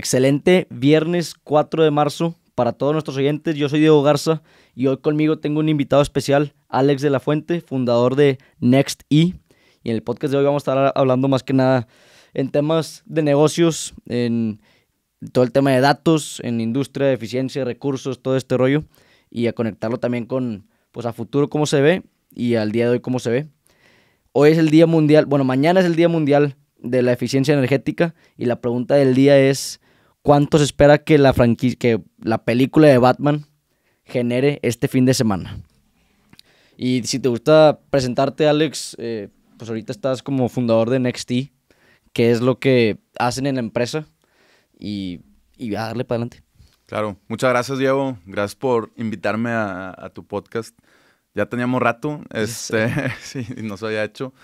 Excelente viernes 4 de marzo para todos nuestros oyentes. Yo soy Diego Garza y hoy conmigo tengo un invitado especial, Alex de la Fuente, fundador de Next E. Y en el podcast de hoy vamos a estar hablando más que nada en temas de negocios, en todo el tema de datos, en industria, eficiencia, recursos, todo este rollo y a conectarlo también con pues a futuro cómo se ve y al día de hoy cómo se ve. Hoy es el Día Mundial, bueno, mañana es el Día Mundial de la Eficiencia Energética y la pregunta del día es ¿Cuánto se espera que la, que la película de Batman genere este fin de semana? Y si te gusta presentarte, Alex, eh, pues ahorita estás como fundador de NextT, ¿Qué es lo que hacen en la empresa, y, y darle para adelante. Claro, muchas gracias Diego, gracias por invitarme a, tu podcast. Ya teníamos rato, este, sí, no se había hecho.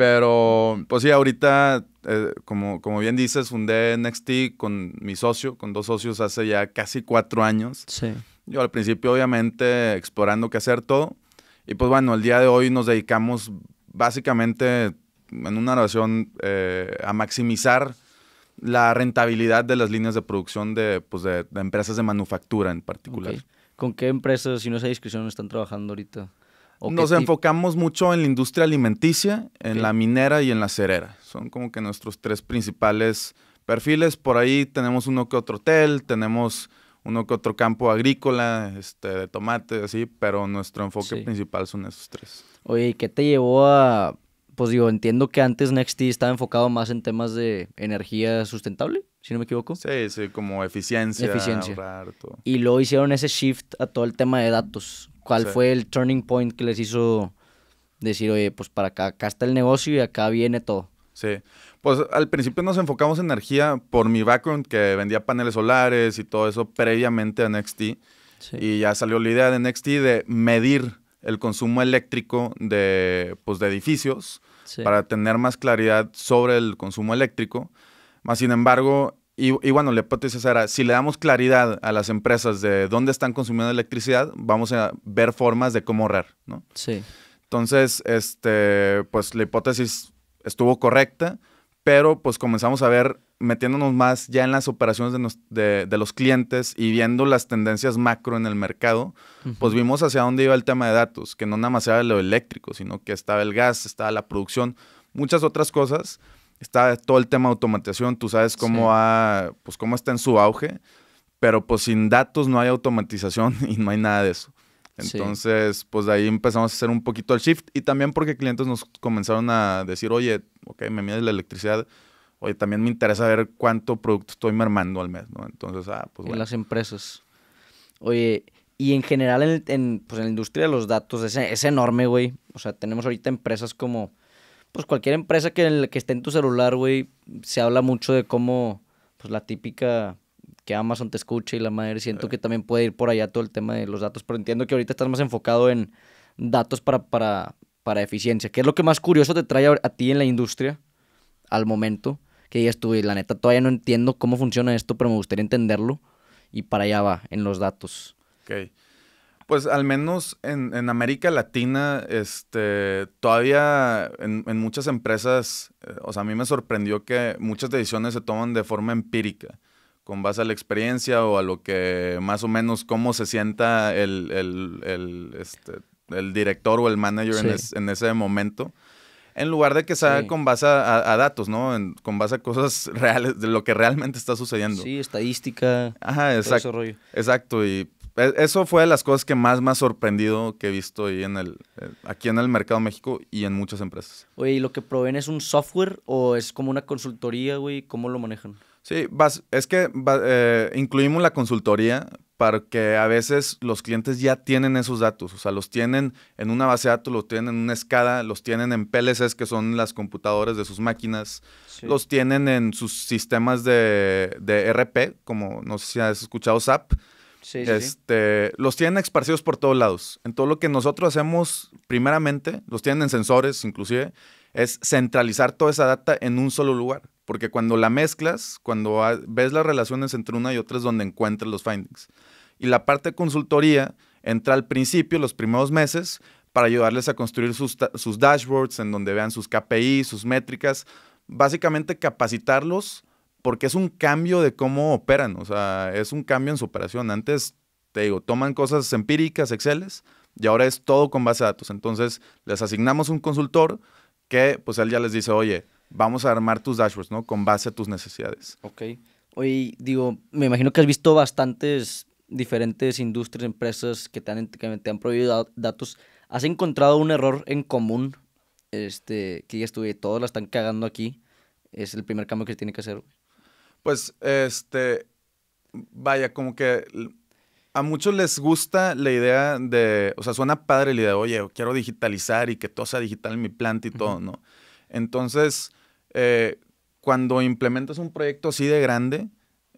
Pero, pues sí, ahorita, eh, como, como bien dices, fundé Nexti con mi socio, con dos socios hace ya casi cuatro años. Sí. Yo al principio, obviamente, explorando qué hacer todo. Y pues bueno, el día de hoy nos dedicamos básicamente en una relación, eh, a maximizar la rentabilidad de las líneas de producción de, pues, empresas de manufactura en particular. ¿Con qué empresas, si no es discusión, están trabajando ahorita? Nos enfocamos mucho en la industria alimenticia, en la minera y en la cerera. Son como que nuestros tres principales perfiles. Por ahí tenemos uno que otro hotel, tenemos uno que otro campo agrícola, este, de tomate, así, pero nuestro enfoque principal son esos tres. Oye, ¿qué te llevó a...? Pues digo, entiendo que antes Nexty estaba enfocado más en temas de energía sustentable, si no me equivoco. Sí, sí, como eficiencia, eficiencia. Y luego hicieron ese shift a todo el tema de datos cuál fue el turning point que les hizo decir, oye, pues para acá, acá está el negocio y acá viene todo. Sí. Pues al principio nos enfocamos en energía por mi background que vendía paneles solares y todo eso previamente a NXT. Sí. Y ya salió la idea de NXT de medir el consumo eléctrico de, pues, de edificios para tener más claridad sobre el consumo eléctrico. Más sin embargo, y, bueno, la hipótesis era, si le damos claridad a las empresas de dónde están consumiendo electricidad, vamos a ver formas de cómo ahorrar, ¿no? Sí. Entonces, este, pues la hipótesis estuvo correcta, pero pues comenzamos a ver, metiéndonos más ya en las operaciones de, los clientes y viendo las tendencias macro en el mercado, pues vimos hacia dónde iba el tema de datos, que no nada más era lo eléctrico, sino que estaba el gas, estaba la producción, muchas otras cosas está todo el tema de automatización, tú sabes cómo pues cómo está en su auge, pero pues sin datos no hay automatización y no hay nada de eso. Entonces, pues de ahí empezamos a hacer un poquito el shift y también porque clientes nos comenzaron a decir, oye, ok, me mides la electricidad, oye, también me interesa ver cuánto producto estoy mermando al mes, ¿no? Entonces, ah, pues bueno. En las empresas. Oye, y en general en, pues, en la industria de los datos es, es enorme, güey. O sea, tenemos ahorita empresas como pues cualquier empresa que, que esté en tu celular, güey, se habla mucho de cómo, pues la típica que Amazon te escuche y la madre, siento eh. que también puede ir por allá todo el tema de los datos, pero entiendo que ahorita estás más enfocado en datos para, para, para eficiencia. ¿Qué es lo que más curioso te trae a, ti en la industria al momento? Que digas tú, la neta todavía no entiendo cómo funciona esto, pero me gustaría entenderlo y para allá va, en los datos. Ok. Pues al menos en, América Latina, este, todavía en, muchas empresas, eh, o sea, a mí me sorprendió que muchas decisiones se toman de forma empírica, con base a la experiencia o a lo que más o menos cómo se sienta el, este, director o el manager en, ese momento en lugar de que sea con base a, datos, ¿no? con base a cosas reales, de lo que realmente está sucediendo. Sí, estadística. Ajá, exacto. Exacto, y eh, eso fue de las cosas que más me ha sorprendido que he visto ahí en el, eh, aquí en el mercado México y en muchas empresas. Oye, ¿y lo que proveen es un software o es como una consultoría, güey? ¿Cómo lo manejan? Sí, vas, es que eh, incluimos la consultoría para que a veces los clientes ya tienen esos datos, o sea, los tienen en una base de datos, los tienen en una escala, los tienen en PLCs, que son las computadoras de sus máquinas, los tienen en sus sistemas de, de RP, como no sé si has escuchado SAP, este, Los tienen esparcidos por todos lados. En todo lo que nosotros hacemos, primeramente, los tienen en sensores inclusive, es centralizar toda esa data en un solo lugar. Porque cuando la mezclas, cuando ves las relaciones entre una y otra es donde encuentras los findings. Y la parte de consultoría entra al principio, los primeros meses, para ayudarles a construir sus, sus dashboards, en donde vean sus KPI, sus métricas. Básicamente capacitarlos porque es un cambio de cómo operan, o sea, es un cambio en su operación. Antes, te digo, toman cosas empíricas, Exceles, y ahora es todo con base de datos. Entonces, les asignamos un consultor que, pues, él ya les dice, oye, vamos a armar tus dashboards, ¿no? Con base a tus necesidades. Ok. Oye, digo, me imagino que has visto bastantes diferentes industrias, empresas que te han, prohibido datos. ¿Has encontrado un error en común? Este, que ya estuve, todos la están cagando aquí. Es el primer cambio que se tiene que hacer. Pues, este, vaya, como que a muchos les gusta la idea de, o sea, suena padre la idea oye, quiero digitalizar y que todo sea digital en mi planta y todo, ¿no? Entonces, eh, cuando implementas un proyecto así de grande,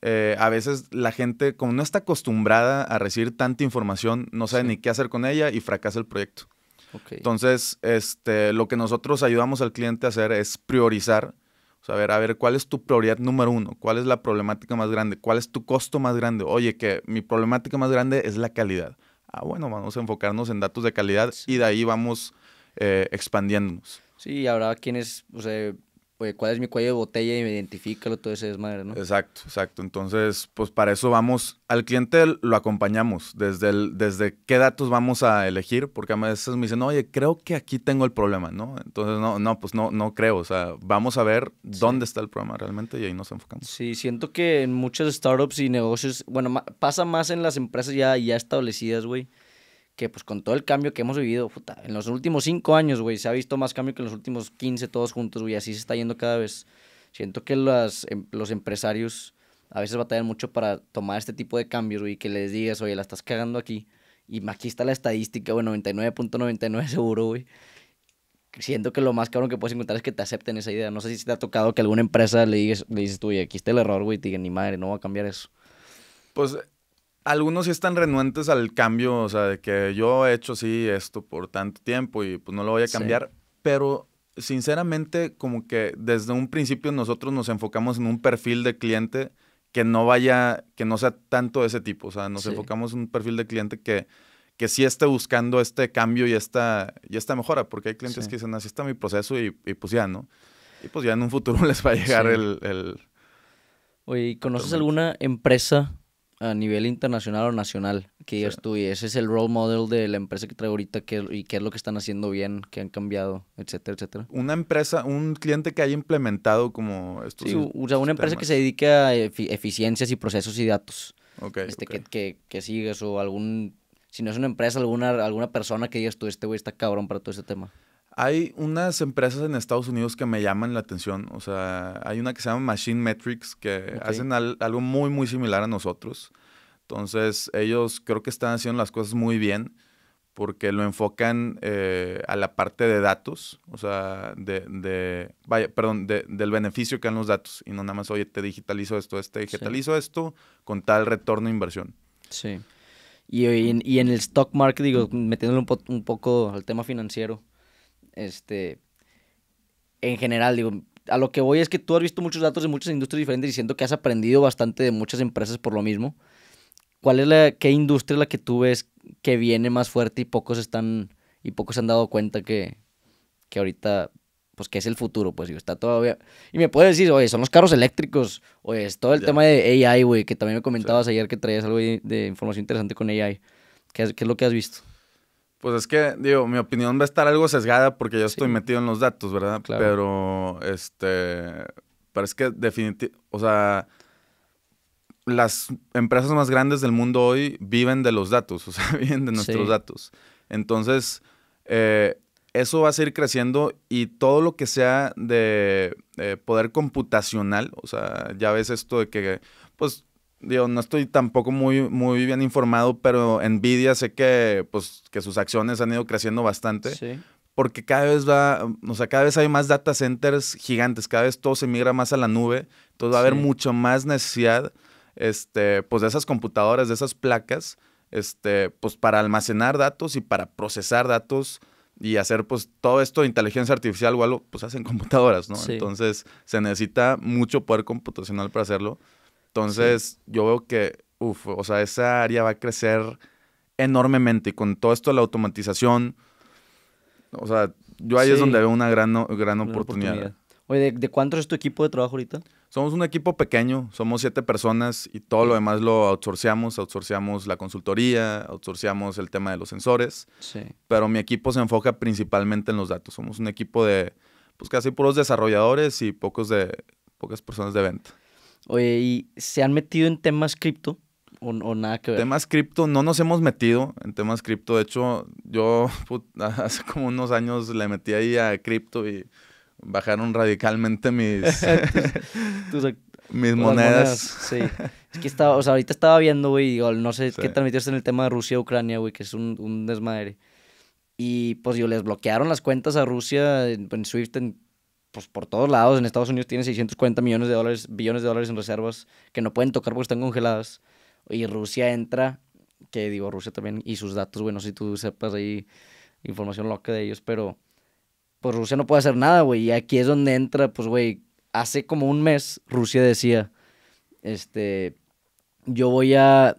eh, a veces la gente, como no está acostumbrada a recibir tanta información, no sabe ni qué hacer con ella y fracasa el proyecto. Entonces, este, lo que nosotros ayudamos al cliente a hacer es priorizar o sea, a ver, a ver, ¿cuál es tu prioridad número uno? ¿Cuál es la problemática más grande? ¿Cuál es tu costo más grande? Oye, que mi problemática más grande es la calidad. Ah, bueno, vamos a enfocarnos en datos de calidad y de ahí vamos eh, expandiéndonos. Sí, habrá quienes, o sea, pues, ¿cuál es mi cuello de botella? Y me identifícalo, todo ese desmadre, ¿no? Exacto, exacto. Entonces, pues para eso vamos, al cliente lo acompañamos, desde, el, desde qué datos vamos a elegir, porque a veces me dicen, oye, creo que aquí tengo el problema, ¿no? Entonces, no, no, pues no, no creo, o sea, vamos a ver dónde está el problema realmente y ahí nos enfocamos. Sí, siento que en muchas startups y negocios, bueno, pasa más en las empresas ya, ya establecidas, güey que pues con todo el cambio que hemos vivido, puta, en los últimos cinco años, güey, se ha visto más cambio que en los últimos 15 todos juntos, güey, así se está yendo cada vez. Siento que las, em, los empresarios a veces batallan mucho para tomar este tipo de cambios, güey, que les digas, oye, la estás cagando aquí, y aquí está la estadística, güey, 99.99 seguro, güey. Siento que lo más cabrón que puedes encontrar es que te acepten esa idea. No sé si te ha tocado que alguna empresa le digas, le dices, tú, oye, aquí está el error, güey, y te digan, ni madre, no va a cambiar eso. Pues algunos sí están renuentes al cambio, o sea, de que yo he hecho así esto por tanto tiempo y pues no lo voy a cambiar, pero sinceramente como que desde un principio nosotros nos enfocamos en un perfil de cliente que no vaya, que no sea tanto de ese tipo, o sea, nos enfocamos en un perfil de cliente que, que sí esté buscando este cambio y esta, y esta mejora, porque hay clientes que dicen, así está mi proceso y, y, pues ya, ¿no? Y pues ya en un futuro les va a llegar el, el... Oye, ¿conoces alguna empresa a nivel internacional o nacional que digas tú, y Ese es el role model de la empresa que traigo ahorita que, y qué es lo que están haciendo bien, qué han cambiado, etcétera, etcétera. Una empresa, un cliente que haya implementado como esto? Sí, o sea, una empresa que se dedique a eficiencias y procesos y datos. este, Que, que, que sigas o algún. Si no es una empresa, alguna, alguna persona que digas tú, este güey está cabrón para todo este tema. Hay unas empresas en Estados Unidos que me llaman la atención. O sea, hay una que se llama Machine Metrics que hacen algo muy, muy similar a nosotros. Entonces, ellos creo que están haciendo las cosas muy bien porque lo enfocan eh, a la parte de datos, o sea, de, de vaya, perdón, del beneficio que dan los datos y no nada más, oye, te digitalizo esto, te este, digitalizo esto con tal retorno de inversión. Sí. Y, en, el stock market, digo, metiéndolo un poco al tema financiero, este, en general, digo, a lo que voy es que tú has visto muchos datos de muchas industrias diferentes y siento que has aprendido bastante de muchas empresas por lo mismo. ¿Cuál es la, qué industria la que tú ves que viene más fuerte y pocos están, y pocos se han dado cuenta que, que ahorita, pues que es el futuro, pues digo, está todavía... Y me puedes decir, oye, son los carros eléctricos, oye, es todo el tema de AI, güey, que también me comentabas ayer que traías algo de, información interesante con AI. ¿Qué, ¿Qué es lo que has visto? Pues es que, digo, mi opinión va a estar algo sesgada porque yo estoy metido en los datos, ¿verdad? Pero, este, pero es que definitivamente, o sea, las empresas más grandes del mundo hoy viven de los datos, o sea, viven de nuestros datos. Entonces, eh, eso va a seguir creciendo y todo lo que sea de eh, poder computacional, o sea, ya ves esto de que, pues, digo, no estoy tampoco muy, muy bien informado, pero Nvidia sé que, pues, que sus acciones han ido creciendo bastante. Porque cada vez va, o sea, cada vez hay más data centers gigantes, cada vez todo se migra más a la nube, entonces va a haber mucho más necesidad, este, pues, de esas computadoras, de esas placas, este, pues, para almacenar datos y para procesar datos y hacer pues todo esto de inteligencia artificial o algo, pues hacen computadoras, ¿no? Entonces se necesita mucho poder computacional para hacerlo. Entonces, yo veo que, uff, o sea, esa área va a crecer enormemente y con todo esto de la automatización, o sea, yo ahí es donde veo una gran, gran oportunidad. Oye, ¿de, cuánto es tu equipo de trabajo ahorita? Somos un equipo pequeño, somos siete personas y todo lo demás lo outsourceamos, outsourceamos la consultoría, outsourceamos el tema de los sensores, sí. pero mi equipo se enfoca principalmente en los datos. Somos un equipo de, pues casi puros desarrolladores y pocos de, pocas personas de venta. Oye, ¿y se han metido en temas cripto o, o nada que ver? Temas cripto, no nos hemos metido en temas cripto. De hecho, yo hace como unos años le metí ahí a cripto y bajaron radicalmente mis, mis monedas. Sí. Es que estaba, o sea, ahorita estaba viendo, güey, no sé qué qué transmitiste en el tema de Rusia-Ucrania, güey, que es un, un desmadre. Y pues yo les bloquearon las cuentas a Rusia en, en Swift en pues, por todos lados. En Estados Unidos tiene 640 millones de dólares, billones de dólares en reservas que no pueden tocar porque están congeladas. Y Rusia entra, que digo, Rusia también, y sus datos, güey, sé si tú sepas ahí información loca de ellos, pero pues Rusia no puede hacer nada, güey. Y aquí es donde entra, pues, güey, hace como un mes Rusia decía, este, yo voy a,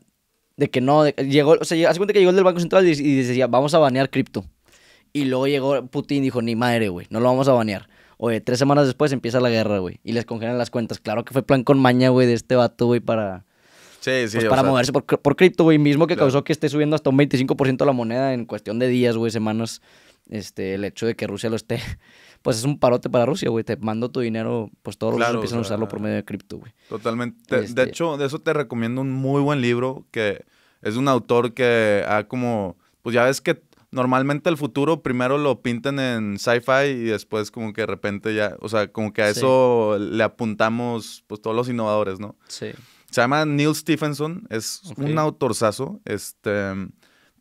de que no, llegó, o sea, hace cuenta que llegó el del Banco Central y, y decía, vamos a banear cripto. Y luego llegó Putin y dijo, ni madre, güey, no lo vamos a banear. Oye, tres semanas después empieza la guerra, güey. Y les congelan las cuentas. Claro que fue plan con maña, güey, de este vato, güey, para. Sí, pues, sí. Pues para moverse por, por cripto, güey. Mismo que causó que esté subiendo hasta un 25% la moneda en cuestión de días, güey, semanas. Este, el hecho de que Rusia lo esté. Pues es un parote para Rusia, güey. Te mando tu dinero, pues todos los empiezan a usarlo por medio de cripto, güey. Totalmente. De este hecho, de eso te recomiendo un muy buen libro que es un autor que ha como. Pues ya ves que normalmente el futuro primero lo pintan en sci-fi y después como que de repente ya, o sea, como que a eso le apuntamos pues todos los innovadores, ¿no? Sí. Se llama Neil Stephenson, es un autorzazo, este,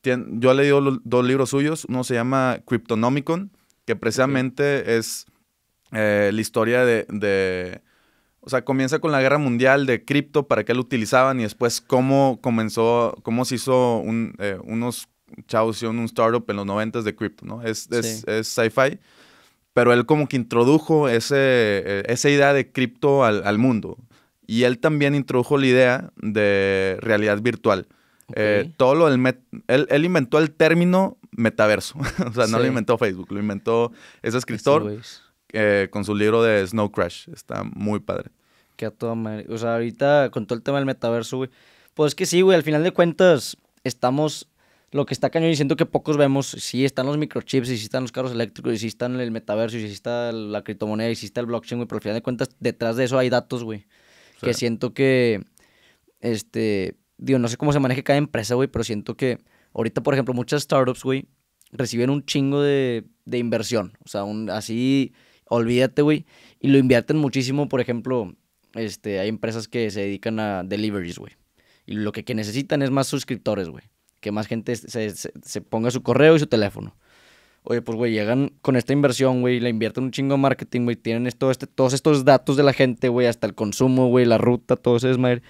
yo he leído dos libros suyos, uno se llama Cryptonomicon, que precisamente es eh, la historia de, o sea, comienza con la guerra mundial de cripto, para qué lo utilizaban y después cómo comenzó, cómo se hizo un, eh, unos si un startup en los 90 de cripto, ¿no? Es, es, es sci-fi. Pero él como que introdujo ese, esa idea de cripto al, al, mundo. Y él también introdujo la idea de realidad virtual. Eh, todo lo del él, inventó el término metaverso. o sea, no lo inventó Facebook, lo inventó ese escritor eh, con su libro de Snow Crash. Está muy padre. Que a toda madre. O sea, ahorita con todo el tema del metaverso, güey. Pues que sí, güey, al final de cuentas estamos lo que está cañón y siento que pocos vemos, si están los microchips, y sí están los carros eléctricos, y sí están el metaverso, y sí está la criptomoneda, y sí está el blockchain, güey, pero al final de cuentas detrás de eso hay datos, güey. Que siento que, este, digo, no sé cómo se maneja cada empresa, güey, pero siento que ahorita, por ejemplo, muchas startups, güey, reciben un chingo de, inversión. O sea, un, así, olvídate, güey, y lo invierten muchísimo, por ejemplo, este, hay empresas que se dedican a deliveries, güey. Y lo que, que necesitan es más suscriptores, güey que más gente se, se, ponga su correo y su teléfono. Oye, pues, güey, llegan con esta inversión, güey, le invierten un chingo de marketing, güey, tienen esto, este, todos estos datos de la gente, güey, hasta el consumo, güey, la ruta, todo ese desmadre.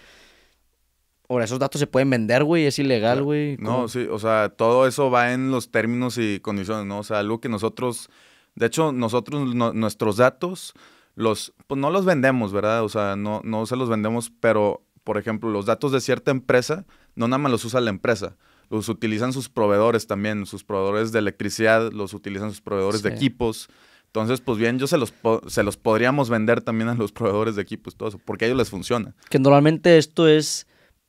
Ahora, esos datos se pueden vender, güey, es ilegal, güey. No, sí, o sea, todo eso va en los términos y condiciones, ¿no? O sea, algo que nosotros, de hecho, nosotros, nuestros datos, los, pues no los vendemos, ¿verdad? O sea, no, no se los vendemos, pero, por ejemplo, los datos de cierta empresa, no nada más los usa la empresa los utilizan sus proveedores también, sus proveedores de electricidad, los utilizan sus proveedores de equipos. Entonces, pues bien, yo se los, se los podríamos vender también a los proveedores de equipos, todo eso, porque a ellos les funciona. Que normalmente esto es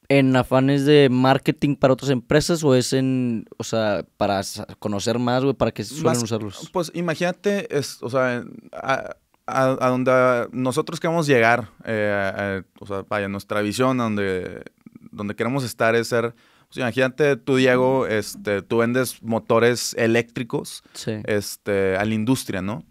en afanes de marketing para otras empresas o es en, o sea, para conocer más, güey, para que suelen usarlos? Pues imagínate, o sea, a, donde nosotros queremos llegar, eh, eh, o sea, vaya, nuestra visión, a donde, donde queremos estar es ser pues imagínate tú, Diego, mm. este, tú vendes motores eléctricos este, a la industria, ¿no?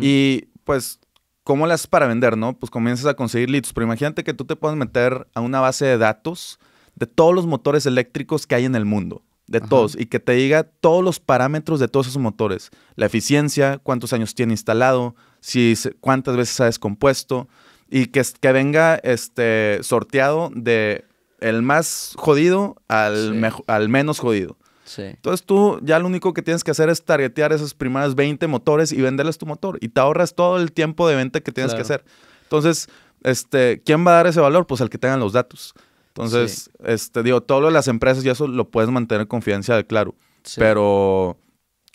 Y pues, ¿cómo las para vender, no? Pues comienzas a conseguir litros. Pero imagínate que tú te puedas meter a una base de datos de todos los motores eléctricos que hay en el mundo de todos y que te diga todos los parámetros de todos esos motores, la eficiencia, cuántos años tiene instalado, si cuántas veces ha descompuesto y que, que venga este sorteado de el más jodido al, al menos jodido. Entonces tú ya lo único que tienes que hacer es targetear esos primeros 20 motores y venderles tu motor. Y te ahorras todo el tiempo de venta que tienes que hacer. Entonces, este, ¿quién va a dar ese valor? Pues el que tenga los datos. Entonces, este, digo, todo lo de las empresas y eso lo puedes mantener en confidencial, claro. Pero,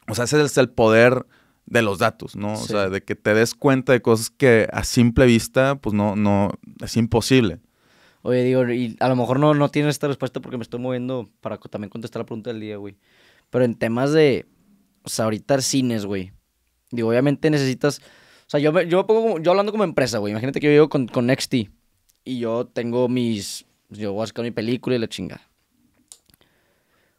o sea, ese es el poder de los datos, ¿no? O sea, de que te des cuenta de cosas que a simple vista, pues no, no, es imposible. Oye, digo, y a lo mejor no, no tienes esta respuesta porque me estoy moviendo para también contestar la pregunta del día, güey. Pero en temas de, o sea, ahorita cines, güey. Digo, obviamente necesitas, o sea, yo, me, yo, pongo, yo hablando como empresa, güey. Imagínate que yo vivo con, con y yo tengo mis, yo voy a sacar mi película y la chingada.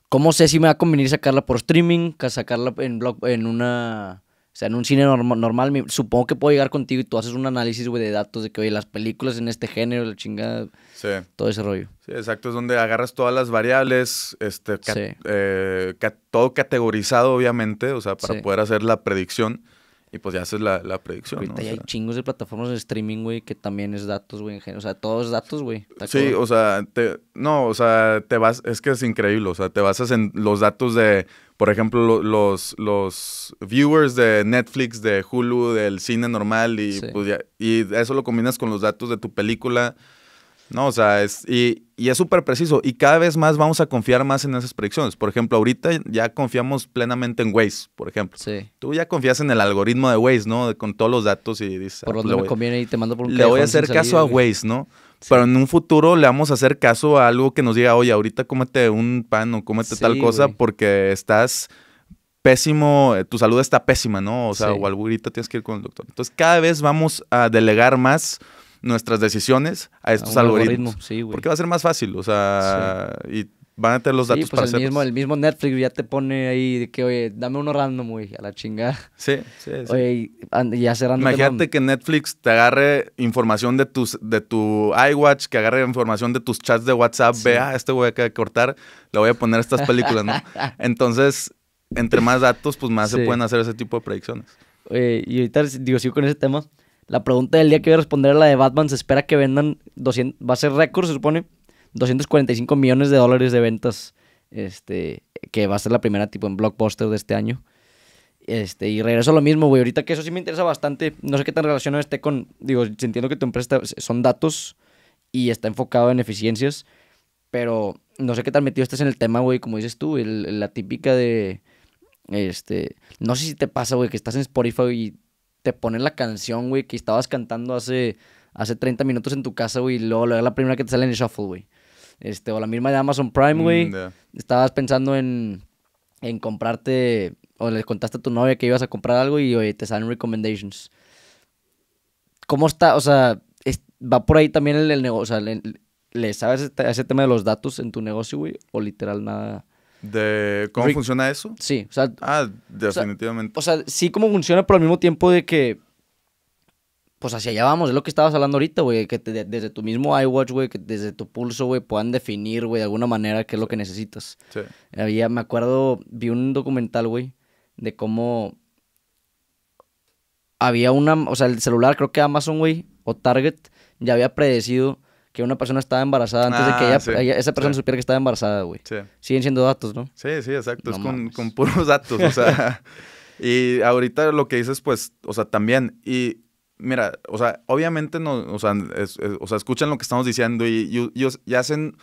¿Cómo sé si me va a convenir sacarla por streaming, sacarla en, en una o sea, en un cine normal, supongo que puedo llegar contigo y tú haces un análisis, de datos de que, oye, las películas en este género, la chingada, todo ese rollo. Sí, exacto, es donde agarras todas las variables, este, eh, todo categorizado, obviamente, o sea, para poder hacer la predicción. Y pues ya haces la, predicción. Ahorita hay chingos de plataformas de streaming, güey, que también es datos, güey. O sea, todos datos, güey. Sí, o sea, no, o sea, te vas, es que es increíble. O sea, te basas en los datos de, por ejemplo, los, los viewers de Netflix, de Hulu, del cine normal. Y, pues ya, y eso lo combinas con los datos de tu película no, o sea, es, y, es súper preciso. Y cada vez más vamos a confiar más en esas predicciones. Por ejemplo, ahorita ya confiamos plenamente en Waze, por ejemplo. Sí. Tú ya confías en el algoritmo de Waze, ¿no? Con todos los datos y dices... Por ah, pues donde me conviene y te mando por un Le voy a hacer caso a Waze, ¿no? Pero en un futuro le vamos a hacer caso a algo que nos diga, oye, ahorita cómete un pan o cómete tal cosa porque estás pésimo, eh, tu salud está pésima, ¿no? O sea, o ahorita tienes que ir con el doctor. Entonces cada vez vamos a delegar más nuestras decisiones a estos algoritmos. porque va a ser más fácil, o sea, y van a tener los datos pues para el mismo, el mismo Netflix ya te pone ahí de que, oye, dame uno random, güey, a la chingada. Sí, sí, sí. Oye, y, Imagínate que Netflix te agarre información de tus de tu iWatch, que agarre información de tus chats de WhatsApp, vea, ah, este voy a cortar, le voy a poner estas películas, ¿no? Entonces, entre más datos, pues más se pueden hacer ese tipo de predicciones. Oye, y ahorita digo, sigo con ese tema. La pregunta del día que voy a responder es la de Batman. Se espera que vendan 200, va a ser récord, se supone, 245 millones de dólares de ventas. Este, que va a ser la primera tipo en blockbuster de este año. Este, y regreso a lo mismo, güey. Ahorita que eso sí me interesa bastante. No sé qué tan relacionado esté con. Digo, entiendo que tu empresa son datos y está enfocado en eficiencias. Pero no sé qué tan metido estés en el tema, güey. Como dices tú, la típica de. Este. No sé si te pasa, güey, que estás en Spotify y te ponen la canción, güey, que estabas cantando hace, hace 30 minutos en tu casa, güey, y luego la primera que te sale en el shuffle, güey. Este, o la misma de Amazon Prime, güey. Mm, estabas pensando en, comprarte, o le contaste a tu novia que ibas a comprar algo y te salen recommendations. ¿Cómo está? O sea, va por ahí también el, negocio. O sea, le, sabes ese tema de los datos en tu negocio, güey, o literal nada. ¿De cómo funciona eso? Sí, o sea... Ah, definitivamente. O sea, sí cómo funciona, pero al mismo tiempo de que... Pues hacia allá vamos, es lo que estabas hablando ahorita, güey, que desde tu mismo iWatch, güey, que desde tu pulso, güey, puedan definir, güey, de alguna manera qué es lo que necesitas. Sí. Había, me acuerdo, vi un documental, güey, de cómo había una, o sea, el celular, creo que Amazon, güey, o Target, ya había predecido que una persona estaba embarazada antes de que ah, ella, esa persona supiera que estaba embarazada, güey. Sí. Siguen siendo datos, ¿no? Sí, sí, exacto. es con, puros datos, o sea. y ahorita lo que dices, pues, o sea, también. Y mira, o sea, obviamente, no, o, sea, o sea escuchan lo que estamos diciendo y, hacen,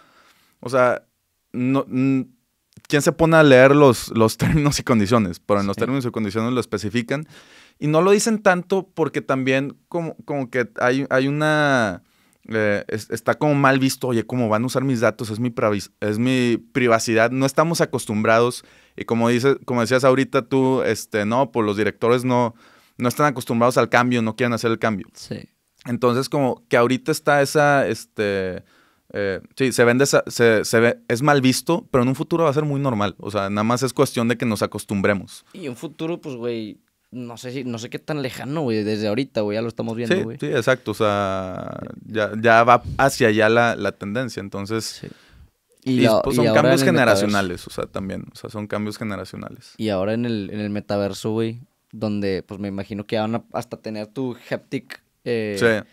o sea, no. ¿Quién se pone a leer los, los términos y condiciones? Pero en los términos y condiciones lo especifican. Y no lo dicen tanto porque también como, como que hay, hay una eh, está como mal visto, oye, ¿cómo van a usar mis datos? Es mi, es mi privacidad, no estamos acostumbrados, y como, dices, como decías ahorita tú, este, no, pues los directores no, no están acostumbrados al cambio, no quieren hacer el cambio. Sí. Entonces, como que ahorita está esa, este, eh, sí, se vende, se, es mal visto, pero en un futuro va a ser muy normal. O sea, nada más es cuestión de que nos acostumbremos. Y en futuro, pues, güey, no sé si, no sé qué tan lejano, güey, desde ahorita, güey, ya lo estamos viendo, güey. Sí, exacto, o sea, ya, ya va hacia allá la, tendencia, entonces... Pues, y, son cambios generacionales, o sea, también, o sea, son cambios generacionales. Y ahora en el, en el metaverso, güey, donde pues me imagino que van a hasta tener tu haptic... Eh,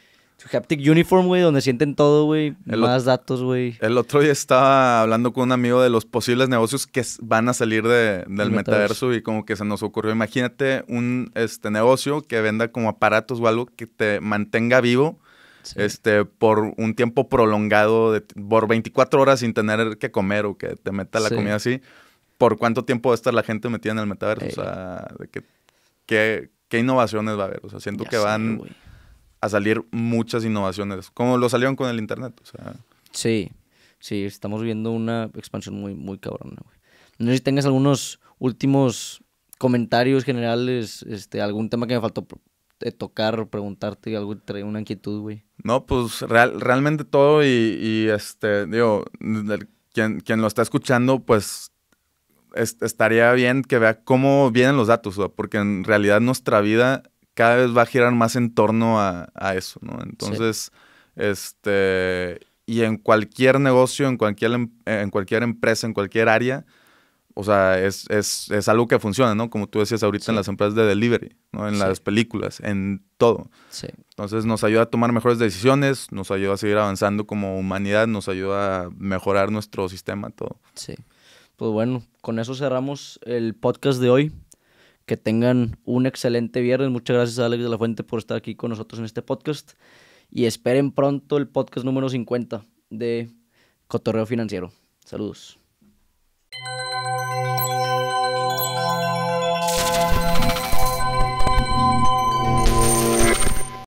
haptic uniform, güey, donde sienten todo, güey. Más datos, güey. El otro día estaba hablando con un amigo de los posibles negocios que van a salir del metaverso. y como que se nos ocurrió, imagínate un este, negocio que venda como aparatos o algo que te mantenga vivo. Este, por un tiempo prolongado, por 24 horas sin tener que comer o que te meta la comida así. ¿Por cuánto tiempo va a estar la gente metida en el metaverso? O eh. sea, ¿qué, innovaciones va a haber? O sea, siento que van a salir muchas innovaciones, como lo salieron con el Internet. O sea. Sí, sí, estamos viendo una expansión muy, muy cabrona. Güey. No sé si tengas algunos últimos comentarios generales, este, algún tema que me faltó eh, tocar, o preguntarte, algo trae una inquietud, güey. No, pues real, realmente todo y, este, digo, quien, lo está escuchando, pues estaría bien que vea cómo vienen los datos, ¿o? porque en realidad nuestra vida cada vez va a girar más en torno a, eso, ¿no? Entonces, este, y en cualquier negocio, en cualquier, em, en cualquier empresa, en cualquier área, o sea, es, es, es algo que funciona, ¿no? Como tú decías ahorita en las empresas de delivery, ¿no? En las películas, en todo. Sí. Entonces nos ayuda a tomar mejores decisiones, nos ayuda a seguir avanzando como humanidad, nos ayuda a mejorar nuestro sistema, todo. Sí. Pues bueno, con eso cerramos el podcast de hoy que tengan un excelente viernes. Muchas gracias a Alex de la Fuente por estar aquí con nosotros en este podcast. Y esperen pronto el podcast número 50 de Cotorreo Financiero. Saludos.